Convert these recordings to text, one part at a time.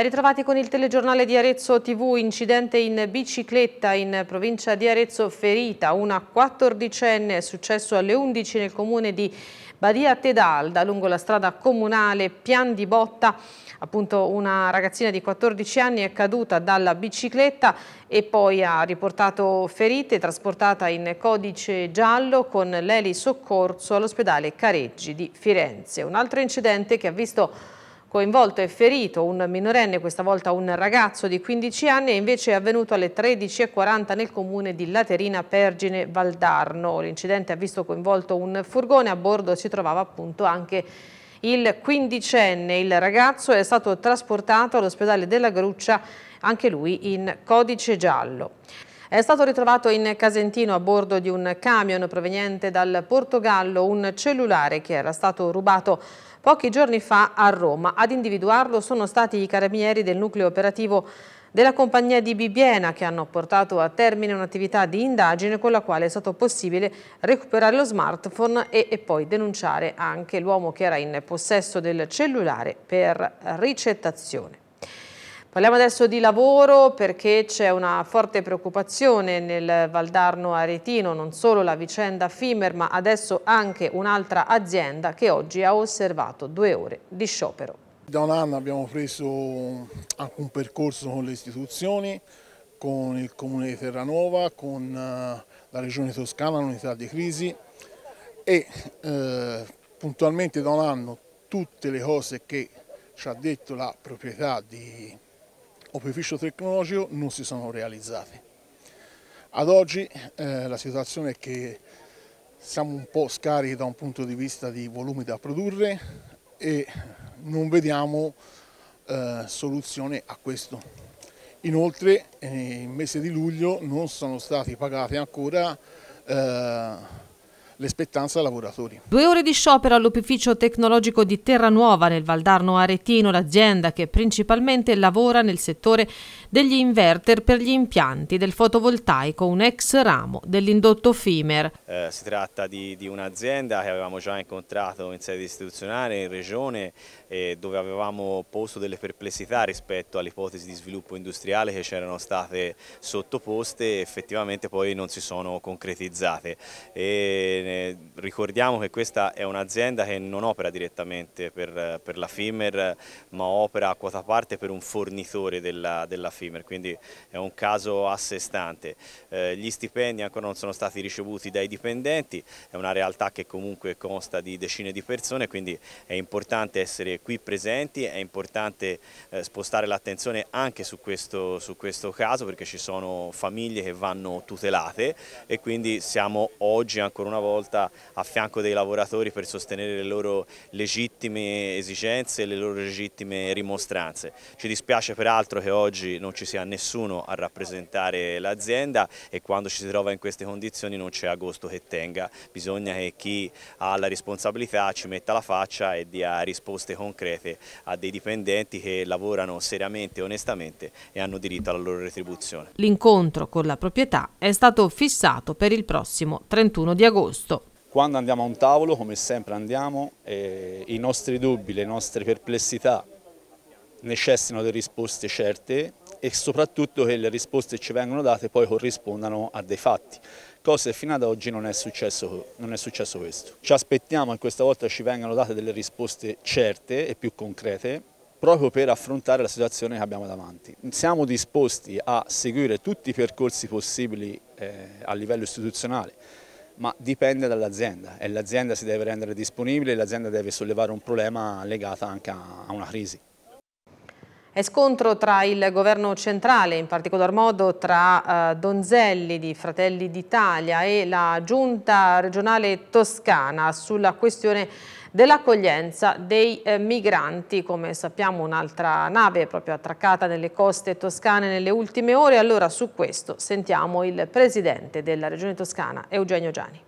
Ben ritrovati con il telegiornale di Arezzo TV, incidente in bicicletta in provincia di Arezzo, ferita una 14enne, è successo alle 11 nel comune di Badia Tedalda, lungo la strada comunale Pian di Botta, appunto una ragazzina di 14 anni è caduta dalla bicicletta e poi ha riportato ferite, trasportata in codice giallo con l'eli soccorso all'ospedale Careggi di Firenze. Un altro incidente che ha visto Coinvolto e ferito un minorenne, questa volta un ragazzo di 15 anni, è invece avvenuto alle 13.40 nel comune di Laterina Pergine Valdarno. L'incidente ha visto coinvolto un furgone, a bordo si trovava appunto anche il quindicenne. Il ragazzo è stato trasportato all'ospedale della Gruccia, anche lui in codice giallo. È stato ritrovato in Casentino a bordo di un camion proveniente dal Portogallo un cellulare che era stato rubato pochi giorni fa a Roma. Ad individuarlo sono stati i carabinieri del nucleo operativo della compagnia di Bibiena che hanno portato a termine un'attività di indagine con la quale è stato possibile recuperare lo smartphone e, e poi denunciare anche l'uomo che era in possesso del cellulare per ricettazione. Parliamo adesso di lavoro perché c'è una forte preoccupazione nel Valdarno Aretino, non solo la vicenda Fimer ma adesso anche un'altra azienda che oggi ha osservato due ore di sciopero. Da un anno abbiamo preso anche un percorso con le istituzioni, con il Comune di Terranova, con eh, la Regione Toscana, l'unità di crisi e eh, puntualmente da un anno tutte le cose che ci ha detto la proprietà di opificio tecnologico non si sono realizzati. Ad oggi eh, la situazione è che siamo un po' scarichi da un punto di vista di volumi da produrre e non vediamo eh, soluzione a questo. Inoltre eh, nel mese di luglio non sono stati pagati ancora eh, le l'espettanza lavoratori. Due ore di sciopero all'opificio tecnologico di Terranuova nel Valdarno Aretino, l'azienda che principalmente lavora nel settore degli inverter per gli impianti del fotovoltaico, un ex ramo dell'indotto FIMER. Eh, si tratta di, di un'azienda che avevamo già incontrato in sede istituzionale, in regione, eh, dove avevamo posto delle perplessità rispetto all'ipotesi di sviluppo industriale che c'erano state sottoposte e effettivamente poi non si sono concretizzate. E, eh, ricordiamo che questa è un'azienda che non opera direttamente per, per, la FIMER ma opera a quota parte per un fornitore della, della FIMER, quindi è un caso a sé stante. Eh, gli stipendi ancora non sono stati ricevuti dai dipendenti, è una realtà che comunque consta di decine di persone, quindi è importante essere qui presenti, è importante eh, spostare l'attenzione anche su questo, su questo caso perché ci sono famiglie che vanno tutelate e quindi siamo oggi ancora una volta a fianco dei lavoratori per sostenere le loro legittime esigenze e le loro legittime rimostranze. Ci dispiace peraltro che oggi non ci sia nessuno a rappresentare l'azienda e quando ci si trova in queste condizioni non c'è agosto che tenga, bisogna che chi ha la responsabilità ci metta la faccia e dia risposte concrete concrete a dei dipendenti che lavorano seriamente e onestamente e hanno diritto alla loro retribuzione. L'incontro con la proprietà è stato fissato per il prossimo 31 di agosto. Quando andiamo a un tavolo, come sempre andiamo, eh, i nostri dubbi, le nostre perplessità necessitano di risposte certe e soprattutto che le risposte che ci vengono date poi corrispondano a dei fatti cosa e fino ad oggi non è, successo, non è successo questo. Ci aspettiamo che questa volta ci vengano date delle risposte certe e più concrete proprio per affrontare la situazione che abbiamo davanti. Siamo disposti a seguire tutti i percorsi possibili eh, a livello istituzionale, ma dipende dall'azienda e l'azienda si deve rendere disponibile, e l'azienda deve sollevare un problema legato anche a una crisi. È scontro tra il governo centrale, in particolar modo tra eh, Donzelli di Fratelli d'Italia e la giunta regionale toscana sulla questione dell'accoglienza dei eh, migranti. Come sappiamo un'altra nave è proprio attraccata nelle coste toscane nelle ultime ore. Allora su questo sentiamo il presidente della regione toscana Eugenio Gianni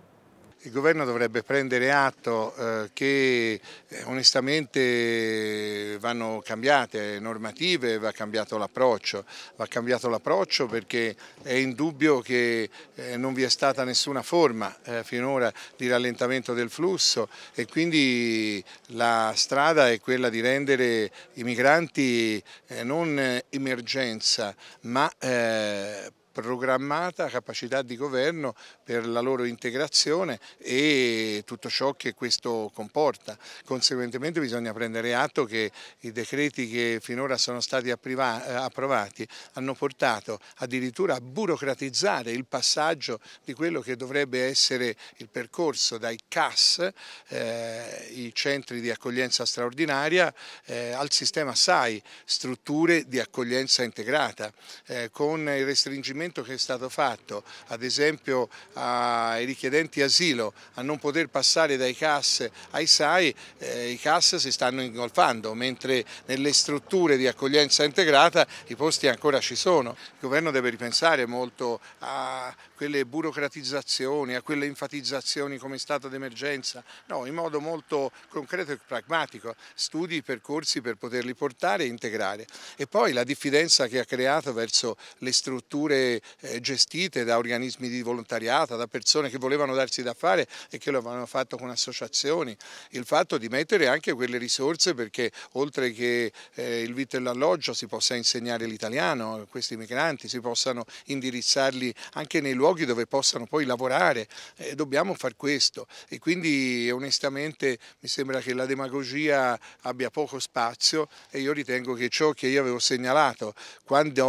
il governo dovrebbe prendere atto eh, che eh, onestamente vanno cambiate normative, va cambiato l'approccio, va cambiato l'approccio perché è indubbio che eh, non vi è stata nessuna forma finora di rallentamento del flusso e quindi la strada è quella di rendere i migranti non emergenza ma eh, programmata capacità di governo per la loro integrazione e tutto ciò che questo comporta. Conseguentemente bisogna prendere atto che i decreti che finora sono stati approvati hanno portato addirittura a burocratizzare il passaggio di quello che dovrebbe essere il percorso dai CAS, eh, i centri di accoglienza straordinaria, eh, al sistema SAI, strutture di accoglienza integrata, eh, con il restringimento riferimento che è stato fatto, ad esempio ai richiedenti asilo, a non poter passare dai CAS ai SAI, eh, i CAS si stanno ingolfando, mentre nelle strutture di accoglienza integrata i posti ancora ci sono. Il governo deve ripensare molto a quelle burocratizzazioni, a quelle enfatizzazioni come stato d'emergenza, no, in modo molto concreto e pragmatico, studi, percorsi per poterli portare e integrare. E poi la diffidenza che ha creato verso le strutture eh, gestite da organismi di volontariato, da persone che volevano darsi da fare e che lo avevano fatto con associazioni, il fatto di mettere anche quelle risorse perché oltre che eh, il vitto e l'alloggio si possa insegnare l'italiano a questi migranti, si possano indirizzarli anche nei luoghi luoghi dove possano poi lavorare, eh, dobbiamo far questo e quindi onestamente mi sembra che la demagogia abbia poco spazio e io ritengo che ciò che io avevo segnalato quando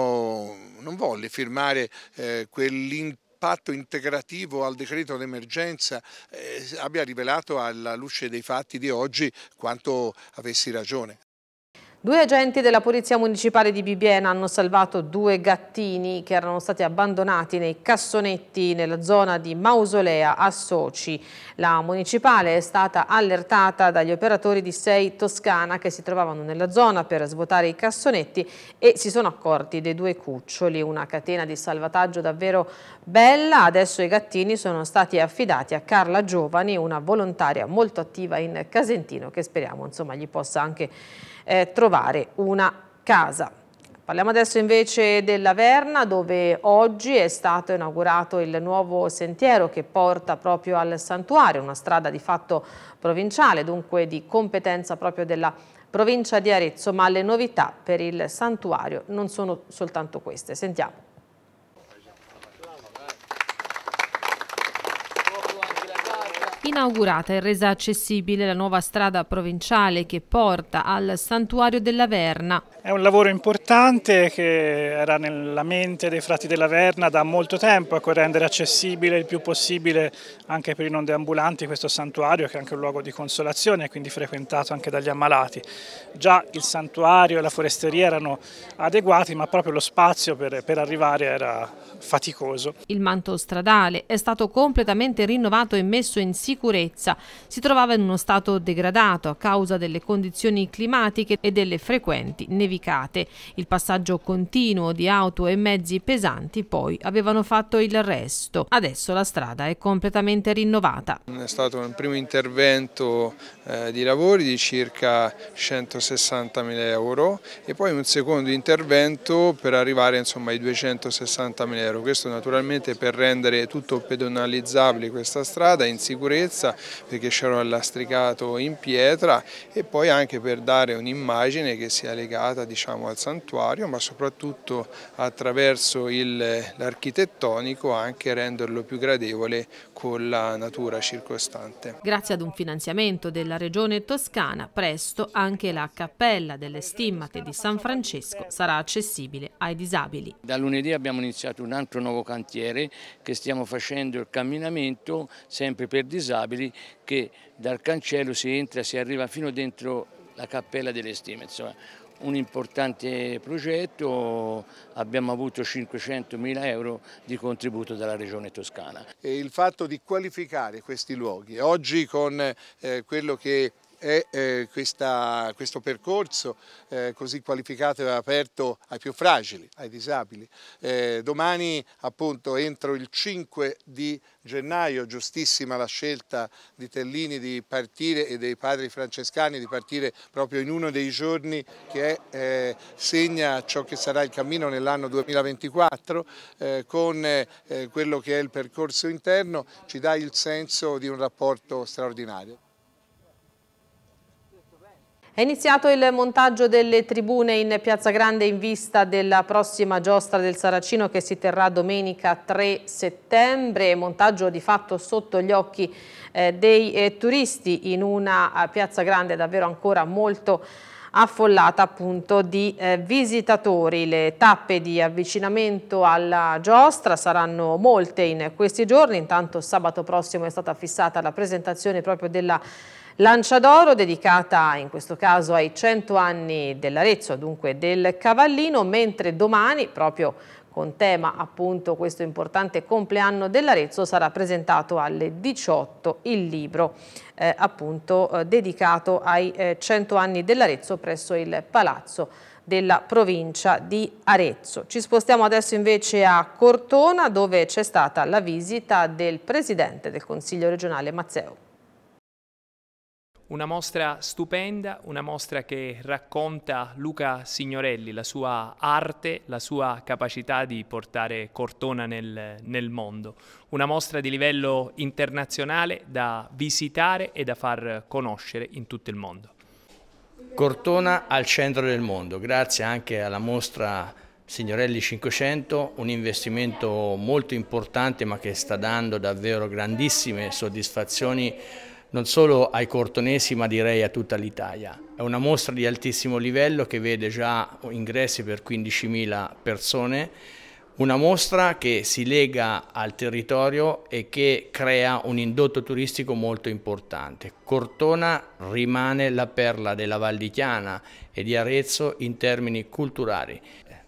non volle firmare eh, quell'intero impatto integrativo al decreto d'emergenza eh, abbia rivelato alla luce dei fatti di oggi quanto avessi ragione. Due agenti della Polizia Municipale di Bibiena hanno salvato due gattini che erano stati abbandonati nei cassonetti nella zona di Mausolea a Soci. La municipale è stata allertata dagli operatori di 6 Toscana che si trovavano nella zona per svuotare i cassonetti e si sono accorti dei due cuccioli. Una catena di salvataggio davvero bella. Adesso i gattini sono stati affidati a Carla Giovani, una volontaria molto attiva in Casentino che speriamo insomma, gli possa anche eh, trovare trovare una casa. Parliamo adesso invece della Verna dove oggi è stato inaugurato il nuovo sentiero che porta proprio al santuario, una strada di fatto provinciale, dunque di competenza proprio della provincia di Arezzo, ma le novità per il santuario non sono soltanto queste. Sentiamo. inaugurata e resa accessibile la nuova strada provinciale che porta al santuario della Verna. È un lavoro importante che era nella mente dei frati della Verna da molto tempo, ecco, rendere accessibile il più possibile anche per i non deambulanti questo santuario che è anche un luogo di consolazione e quindi frequentato anche dagli ammalati. Già il santuario e la foresteria erano adeguati ma proprio lo spazio per, per arrivare era faticoso. Il manto stradale è stato completamente rinnovato e messo in sicurezza sicurezza. Si trovava in uno stato degradato a causa delle condizioni climatiche e delle frequenti nevicate. Il passaggio continuo di auto e mezzi pesanti poi avevano fatto il resto. Adesso la strada è completamente rinnovata. È stato un primo intervento eh, di lavori di circa 160.000 euro e poi un secondo intervento per arrivare insomma, ai 260.000 euro. Questo naturalmente per rendere tutto pedonalizzabile questa strada in sicurezza sicurezza perché c'era lastricato in pietra e poi anche per dare un'immagine che sia legata diciamo, al santuario ma soprattutto attraverso l'architettonico anche renderlo più gradevole con la natura circostante. Grazie ad un finanziamento della regione toscana, presto anche la cappella delle stimmate di San Francesco sarà accessibile ai disabili. Da lunedì abbiamo iniziato un altro nuovo cantiere che stiamo facendo il camminamento sempre per disabili che dal cancello si entra, si arriva fino dentro la cappella delle stime, insomma un importante progetto, abbiamo avuto 500 mila euro di contributo dalla Regione Toscana. E il fatto di qualificare questi luoghi, oggi con eh, quello che e eh, questa, questo percorso eh, così qualificato e aperto ai più fragili, ai disabili. Eh, domani appunto entro il 5 di gennaio, giustissima la scelta di Tellini di partire e dei padri francescani di partire proprio in uno dei giorni che è, eh, segna ciò che sarà il cammino nell'anno 2024 eh, con eh, quello che è il percorso interno, ci dà il senso di un rapporto straordinario. È iniziato il montaggio delle tribune in Piazza Grande in vista della prossima giostra del Saracino che si terrà domenica 3 settembre, montaggio di fatto sotto gli occhi eh, dei eh, turisti in una eh, Piazza Grande davvero ancora molto affollata appunto di eh, visitatori. Le tappe di avvicinamento alla giostra saranno molte in questi giorni, intanto sabato prossimo è stata fissata la presentazione proprio della Lancia d'oro dedicata in questo caso ai 100 anni dell'Arezzo, dunque del Cavallino, mentre domani, proprio con tema appunto questo importante compleanno dell'Arezzo, sarà presentato alle 18 il libro eh, appunto eh, dedicato ai eh, 100 anni dell'Arezzo presso il Palazzo della provincia di Arezzo. Ci spostiamo adesso invece a Cortona dove c'è stata la visita del Presidente del Consiglio regionale Mazzeo. Una mostra stupenda, una mostra che racconta Luca Signorelli, la sua arte, la sua capacità di portare Cortona nel, nel, mondo. Una mostra di livello internazionale da visitare e da far conoscere in tutto il mondo. Cortona al centro del mondo, grazie anche alla mostra Signorelli 500, un investimento molto importante ma che sta dando davvero grandissime soddisfazioni non solo ai cortonesi ma direi a tutta l'Italia. È una mostra di altissimo livello che vede già ingressi per 15.000 persone, una mostra che si lega al territorio e che crea un indotto turistico molto importante. Cortona rimane la perla della Val di Chiana e di Arezzo in termini culturali.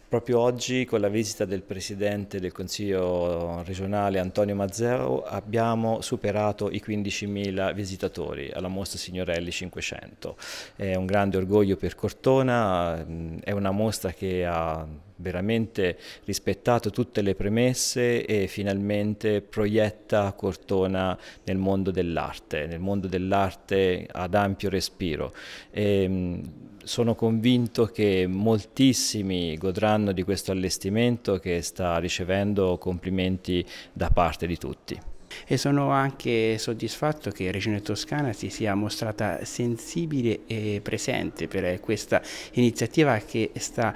Proprio oggi con la visita del Presidente del Consiglio regionale Antonio Mazzeo abbiamo superato i 15.000 visitatori alla mostra Signorelli 500. È un grande orgoglio per Cortona, è una mostra che ha veramente rispettato tutte le premesse e finalmente proietta Cortona nel mondo dell'arte, nel mondo dell'arte ad ampio respiro. E, ehm, sono convinto che moltissimi godranno di questo allestimento che sta ricevendo complimenti da parte di tutti. E sono anche soddisfatto che Regione Toscana si sia mostrata sensibile e presente per questa iniziativa che sta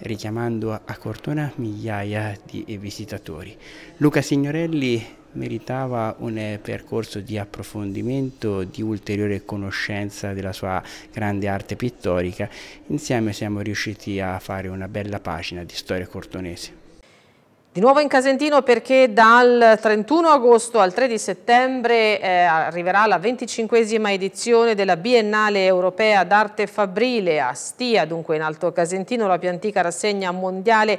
richiamando a Cortona migliaia di visitatori. Luca Signorelli meritava un eh, percorso di approfondimento, di ulteriore conoscenza della sua grande arte pittorica. Insieme siamo riusciti a fare una bella pagina di storia cortonese. Di nuovo in Casentino perché dal 31 agosto al 3 settembre eh, arriverà la 25esima edizione della Biennale Europea d'Arte Fabrile a Stia, dunque in Alto Casentino, la più antica rassegna mondiale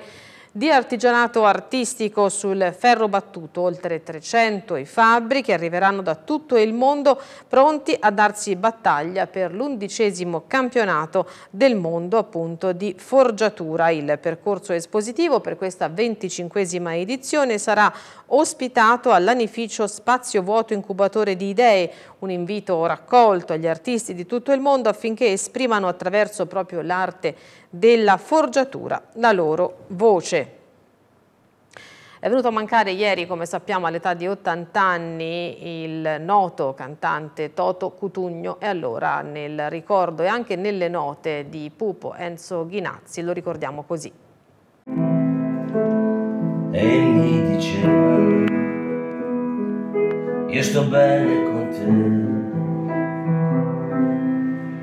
di artigianato artistico sul ferro battuto, oltre 300 i fabbri che arriveranno da tutto il mondo pronti a darsi battaglia per l'undicesimo campionato del mondo appunto di forgiatura. Il percorso espositivo per questa venticinquesima edizione sarà ospitato all'anificio Spazio Vuoto Incubatore di Idee, un invito raccolto agli artisti di tutto il mondo affinché esprimano attraverso proprio l'arte della forgiatura la loro voce. È venuto a mancare ieri, come sappiamo, all'età di 80 anni il noto cantante Toto Cutugno e allora nel ricordo e anche nelle note di Pupo Enzo Ghinazzi lo ricordiamo così. E mi diceva, io sto bene con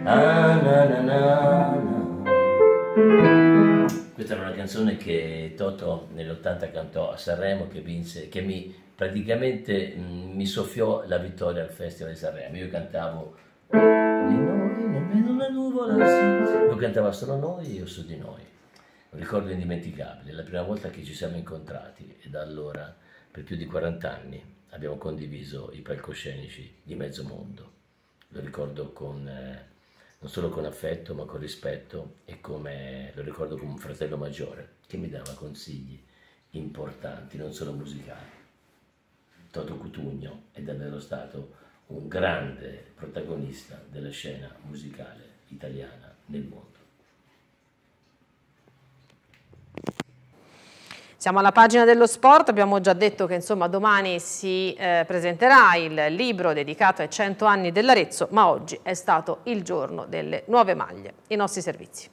te, ah, na, na, na. Questa era una canzone che Toto nell'80 cantò a Sanremo che, vinse, che mi, praticamente mh, mm, mi soffiò la vittoria al Festival di Sanremo. Io cantavo di noi, nemmeno una nuvola, sì. lo cantava solo noi e io su di noi. Un ricordo indimenticabile, la prima volta che ci siamo incontrati e da allora per più di 40 anni abbiamo condiviso i palcoscenici di mezzo mondo. Lo ricordo con... Eh, non solo con affetto ma con rispetto e come lo ricordo come un fratello maggiore che mi dava consigli importanti, non solo musicali. Toto Cutugno è davvero stato un grande protagonista della scena musicale italiana nel mondo. Siamo alla pagina dello sport, abbiamo già detto che insomma, domani si eh, presenterà il libro dedicato ai 100 anni dell'Arezzo, ma oggi è stato il giorno delle nuove maglie. I nostri servizi.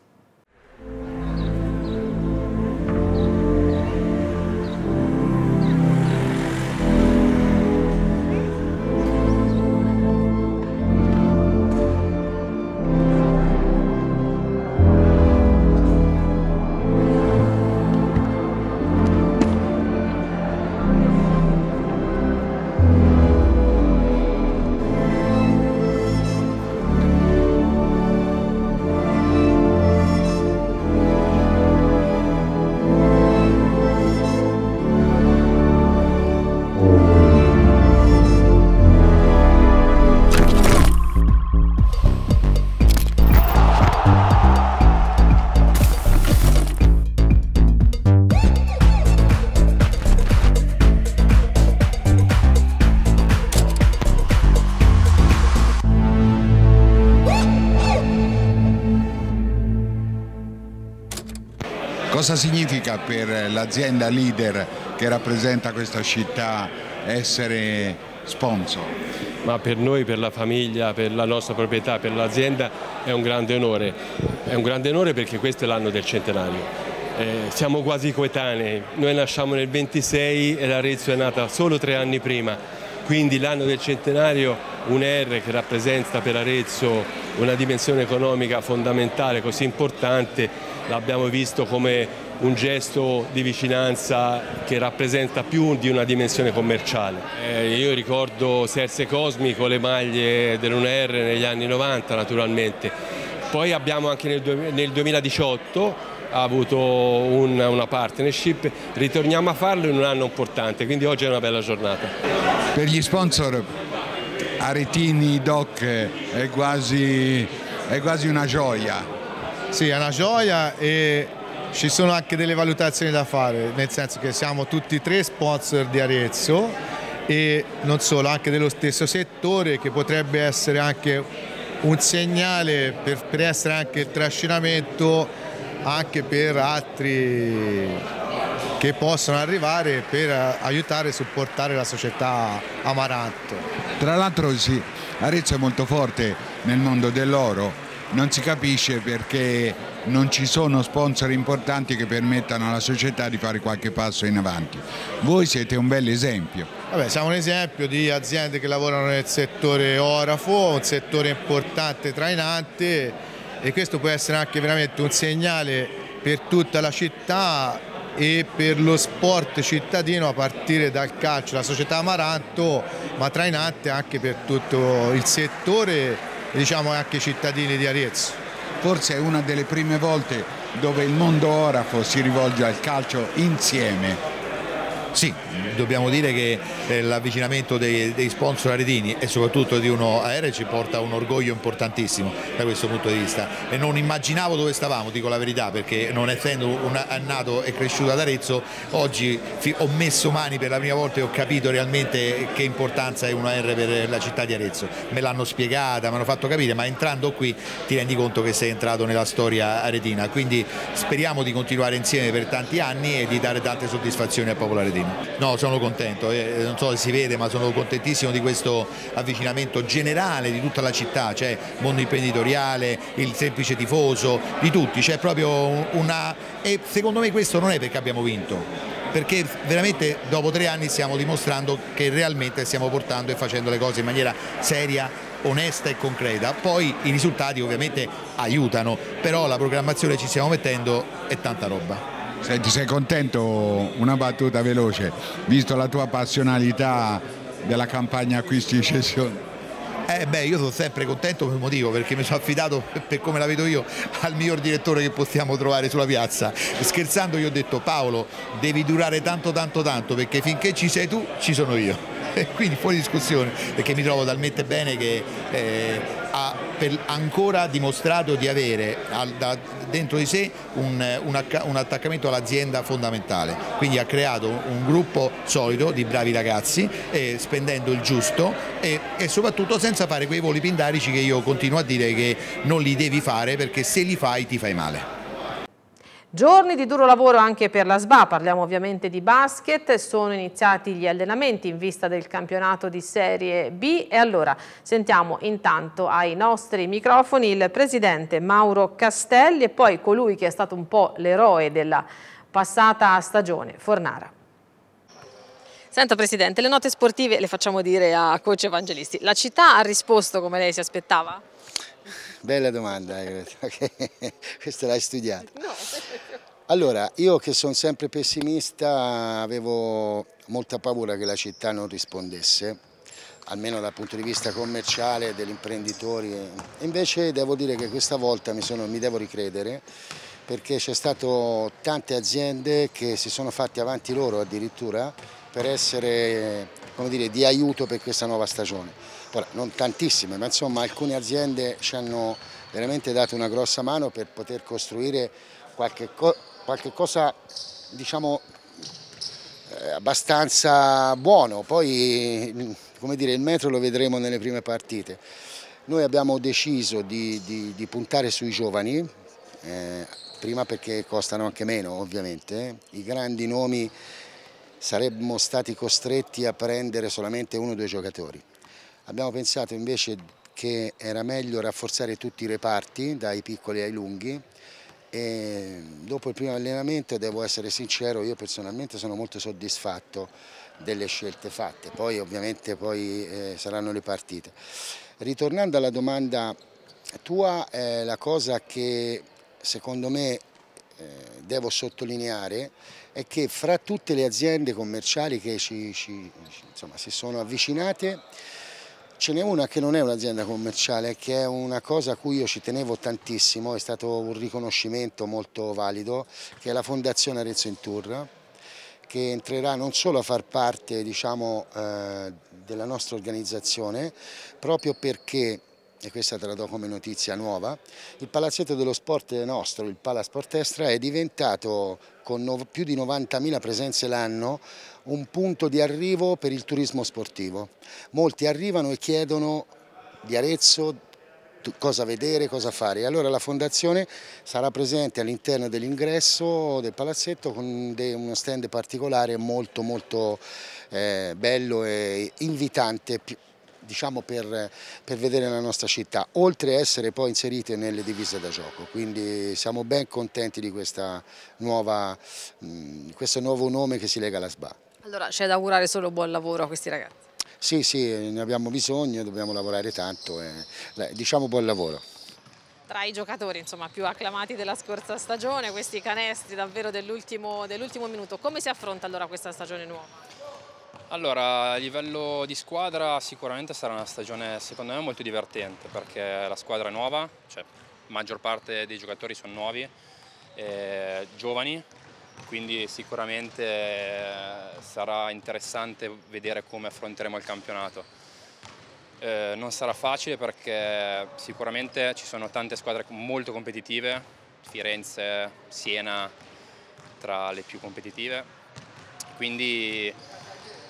per l'azienda leader che rappresenta questa città essere sponsor? Ma per noi, per la famiglia, per la nostra proprietà, per l'azienda è un grande onore. È un grande onore perché questo è l'anno del centenario. Eh, siamo quasi coetanei, noi nasciamo nel 26 e l'Arezzo è nata solo tre anni prima quindi l'anno del centenario un R che rappresenta per Arezzo una dimensione economica fondamentale così importante l'abbiamo visto come un gesto di vicinanza che rappresenta più di una dimensione commerciale. Eh, io ricordo Serse Cosmi con le maglie dell'UNR negli anni 90 naturalmente, poi abbiamo anche nel, nel 2018 avuto un, una partnership, ritorniamo a farlo in un anno importante, quindi oggi è una bella giornata. Per gli sponsor Aretini Doc è quasi, è quasi una gioia. Sì, è una gioia e ci sono anche delle valutazioni da fare, nel senso che siamo tutti e tre sponsor di Arezzo e non solo, anche dello stesso settore che potrebbe essere anche un segnale per, per essere anche il trascinamento anche per altri che possono arrivare per aiutare e supportare la società Amaranto. Tra l'altro sì, Arezzo è molto forte nel mondo dell'oro, non si capisce perché non ci sono sponsor importanti che permettano alla società di fare qualche passo in avanti. Voi siete un bel esempio. Vabbè, siamo un esempio di aziende che lavorano nel settore orafo, un settore importante, trainante e questo può essere anche veramente un segnale per tutta la città e per lo sport cittadino a partire dal calcio, la società Amaranto, ma trainante anche per tutto il settore diciamo anche i cittadini di Arezzo forse è una delle prime volte dove il mondo orafo si rivolge al calcio insieme sì, dobbiamo dire che eh, l'avvicinamento dei, dei, sponsor aretini e soprattutto di uno aereo ci porta un orgoglio importantissimo da questo punto di vista e non immaginavo dove stavamo, dico la verità, perché non essendo un, nato e cresciuto ad Arezzo, oggi ho messo mani per la prima volta e ho capito realmente che importanza è un aereo per la città di Arezzo. Me l'hanno spiegata, mi hanno fatto capire, ma entrando qui ti rendi conto che sei entrato nella storia aretina, quindi speriamo di continuare insieme per tanti anni e di dare tante soddisfazioni al popolo aretino cittadino. No, sono contento, eh, eh, non so se si vede ma sono contentissimo di questo avvicinamento generale di tutta la città, c'è cioè mondo imprenditoriale, il semplice tifoso, di tutti, c'è proprio una... e secondo me questo non è perché abbiamo vinto, perché veramente dopo tre anni stiamo dimostrando che realmente stiamo portando e facendo le cose in maniera seria, onesta e concreta. Poi i risultati ovviamente aiutano, però la programmazione ci stiamo mettendo è tanta roba. Senti, sei contento? Una battuta veloce, visto la tua passionalità della campagna acquisti e cessioni. Eh beh, io sono sempre contento per un motivo, perché mi sono affidato, per come la vedo io, al miglior direttore che possiamo trovare sulla piazza. Scherzando gli ho detto Paolo, devi durare tanto tanto tanto, perché finché ci sei tu, ci sono io. E Quindi fuori discussione, perché mi trovo talmente bene che... Eh, ha ancora dimostrato di avere dentro di sé un, attaccamento all'azienda fondamentale, quindi ha creato un gruppo solido di bravi ragazzi eh, spendendo il giusto e, soprattutto senza fare quei voli pindarici che io continuo a dire che non li devi fare perché se li fai ti fai male. Giorni di duro lavoro anche per la SBA, parliamo ovviamente di basket, sono iniziati gli allenamenti in vista del campionato di Serie B e allora sentiamo intanto ai nostri microfoni il presidente Mauro Castelli e poi colui che è stato un po' l'eroe della passata stagione, Fornara. Senta Presidente, le note sportive le facciamo dire a Coach Evangelisti. La città ha risposto come lei si aspettava? Bella domanda, eh, questa l'hai studiata. Allora, io che sono sempre pessimista, avevo molta paura che la città non rispondesse, almeno dal punto di vista commerciale, degli imprenditori. Invece devo dire che questa volta mi, sono, mi devo ricredere perché c'è stato tante aziende che si sono fatte avanti loro addirittura per essere dire, di aiuto per questa nuova stagione. Ora, non tantissime, ma insomma alcune aziende ci hanno veramente dato una grossa mano per poter costruire qualche, co qualche cosa diciamo eh, abbastanza buono, poi come dire, il metro lo vedremo nelle prime partite. Noi abbiamo deciso di, di, di puntare sui giovani, eh, prima perché costano anche meno ovviamente, i grandi nomi saremmo stati costretti a prendere solamente uno o due giocatori. Abbiamo pensato invece che era meglio rafforzare tutti i reparti, dai piccoli ai lunghi, e dopo il primo allenamento devo essere sincero io personalmente sono molto soddisfatto delle scelte fatte poi ovviamente poi, eh, saranno le partite ritornando alla domanda tua eh, la cosa che secondo me eh, devo sottolineare è che fra tutte le aziende commerciali che ci, ci, insomma, si sono avvicinate Ce n'è una che non è un'azienda commerciale, che è una cosa a cui io ci tenevo tantissimo, è stato un riconoscimento molto valido, che è la Fondazione Arezzo in Tour, che entrerà non solo a far parte diciamo, eh, della nostra organizzazione, proprio perché e questa te la do come notizia nuova, il palazzetto dello sport nostro, il Palasportestra, è diventato con più di 90.000 presenze l'anno un punto di arrivo per il turismo sportivo. Molti arrivano e chiedono di Arezzo cosa vedere, cosa fare. Allora la fondazione sarà presente all'interno dell'ingresso del palazzetto con uno stand particolare molto molto eh, bello e invitante diciamo per, per, vedere la nostra città, oltre a essere poi inserite nelle divise da gioco, quindi siamo ben contenti di nuova, mh, mm, questo nuovo nome che si lega alla SBA. Allora c'è da augurare solo buon lavoro a questi ragazzi. Sì, sì, ne abbiamo bisogno, dobbiamo lavorare tanto e diciamo buon lavoro tra i giocatori insomma, più acclamati della scorsa stagione, questi canestri davvero dell'ultimo dell minuto. Come si affronta allora questa stagione nuova? Allora, a livello di squadra sicuramente sarà una stagione secondo me molto divertente perché la squadra è nuova, cioè la maggior parte dei giocatori sono nuovi, eh, giovani, quindi sicuramente eh, sarà interessante vedere come affronteremo il campionato. Eh, non sarà facile perché sicuramente ci sono tante squadre molto competitive, Firenze, Siena tra le più competitive, quindi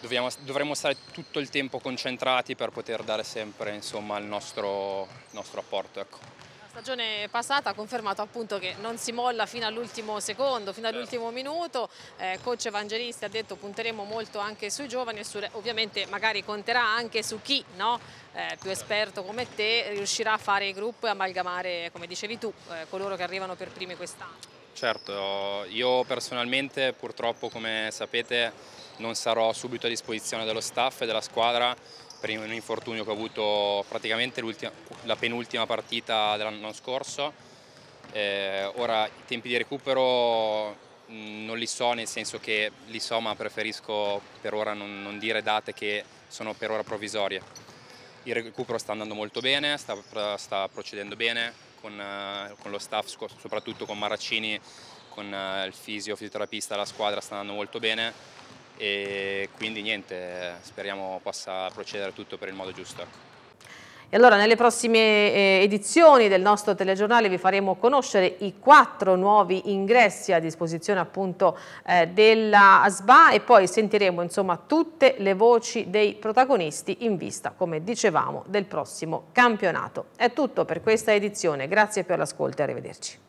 dobbiamo, dovremmo stare tutto il tempo concentrati per poter dare sempre insomma, il, nostro, nostro apporto. Ecco stagione passata ha confermato appunto che non si molla fino all'ultimo secondo, fino certo. all'ultimo minuto. Eh, coach Evangelisti ha detto punteremo molto anche sui giovani e su, ovviamente magari conterà anche su chi no? eh, più esperto come te riuscirà a fare i gruppi e amalgamare, come dicevi tu, eh, coloro che arrivano per primi quest'anno. Certo, io personalmente purtroppo come sapete non sarò subito a disposizione dello staff e della squadra per un infortunio che ho avuto praticamente la penultima partita dell'anno scorso. Eh, ora i tempi di recupero mm, non li so, nel senso che li so ma preferisco per ora non, non dire date che sono per ora provvisorie. Il recupero sta andando molto bene, sta, sta procedendo bene con, eh, con, lo staff, soprattutto con Maracini, con eh, il fisio, fisioterapista, la squadra sta andando molto bene e quindi niente, speriamo possa procedere tutto per il modo giusto. Ecco. E allora nelle prossime eh, edizioni del nostro telegiornale vi faremo conoscere i quattro nuovi ingressi a disposizione appunto eh, della SBA e poi sentiremo insomma tutte le voci dei protagonisti in vista, come dicevamo, del prossimo campionato. È tutto per questa edizione, grazie per l'ascolto e arrivederci.